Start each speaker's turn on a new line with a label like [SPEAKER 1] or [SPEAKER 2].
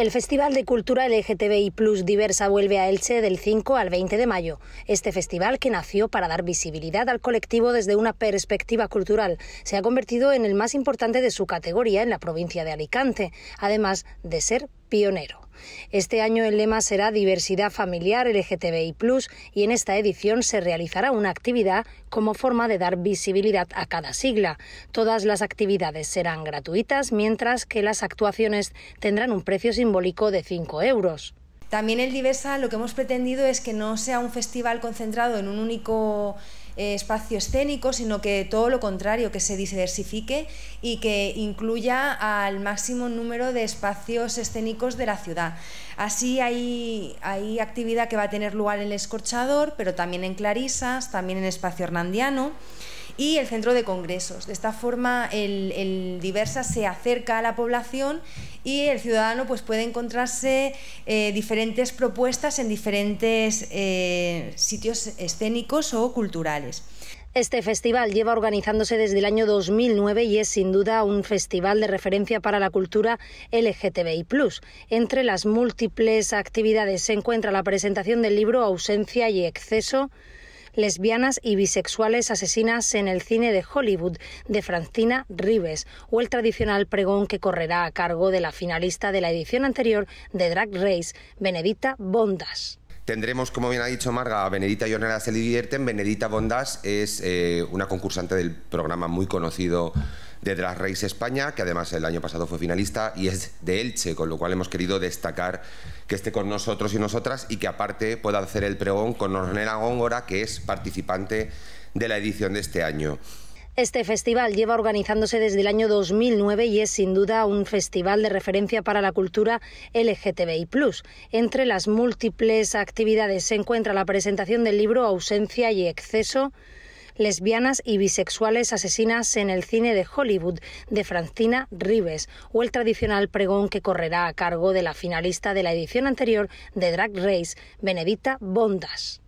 [SPEAKER 1] El Festival de Cultura LGTBI Plus Diversa vuelve a Elche del 5 al 20 de mayo. Este festival, que nació para dar visibilidad al colectivo desde una perspectiva cultural, se ha convertido en el más importante de su categoría en la provincia de Alicante, además de ser pionero. Este año el lema será Diversidad Familiar LGTBI, y en esta edición se realizará una actividad como forma de dar visibilidad a cada sigla. Todas las actividades serán gratuitas, mientras que las actuaciones tendrán un precio
[SPEAKER 2] simbólico de 5 euros. También el Diversa lo que hemos pretendido es que no sea un festival concentrado en un único eh, espacio escénico, sino que todo lo contrario, que se diversifique y que incluya al máximo número de espacios escénicos de la ciudad. Así hay, hay actividad que va a tener lugar en el Escorchador, pero también en Clarisas, también en Espacio Hernandiano y el centro de congresos. De esta forma, el, Diversa se acerca a la población y el ciudadano pues, puede encontrarse eh, diferentes propuestas en diferentes eh, sitios escénicos o culturales.
[SPEAKER 1] Este festival lleva organizándose desde el año 2009 y es sin duda un festival de referencia para la cultura LGTBI. Entre las múltiples actividades se encuentra la presentación del libro Ausencia y Exceso, lesbianas y bisexuales asesinas en el cine de Hollywood de Francina Rives o el tradicional pregón que correrá a cargo de la finalista de la edición anterior de Drag Race, Benedita Bondas.
[SPEAKER 3] Tendremos, como bien ha dicho Marga, a Benedita y Ornella se divierten. Benedita Bondas es eh, una concursante del programa muy conocido de Drag Race España, que además el año pasado fue finalista y es de Elche, con lo cual hemos querido destacar que esté con nosotros y nosotras y que aparte pueda hacer el pregón con Ornella Góngora, que es participante de la edición de este año.
[SPEAKER 1] Este festival lleva organizándose desde el año 2009 y es sin duda un festival de referencia para la cultura LGTBI. Entre las múltiples actividades se encuentra la presentación del libro Ausencia y Exceso, lesbianas y bisexuales asesinas en el cine de Hollywood de Francina Rives o el tradicional pregón que correrá a cargo de la finalista de la edición anterior de Drag Race, Benedita Bondas.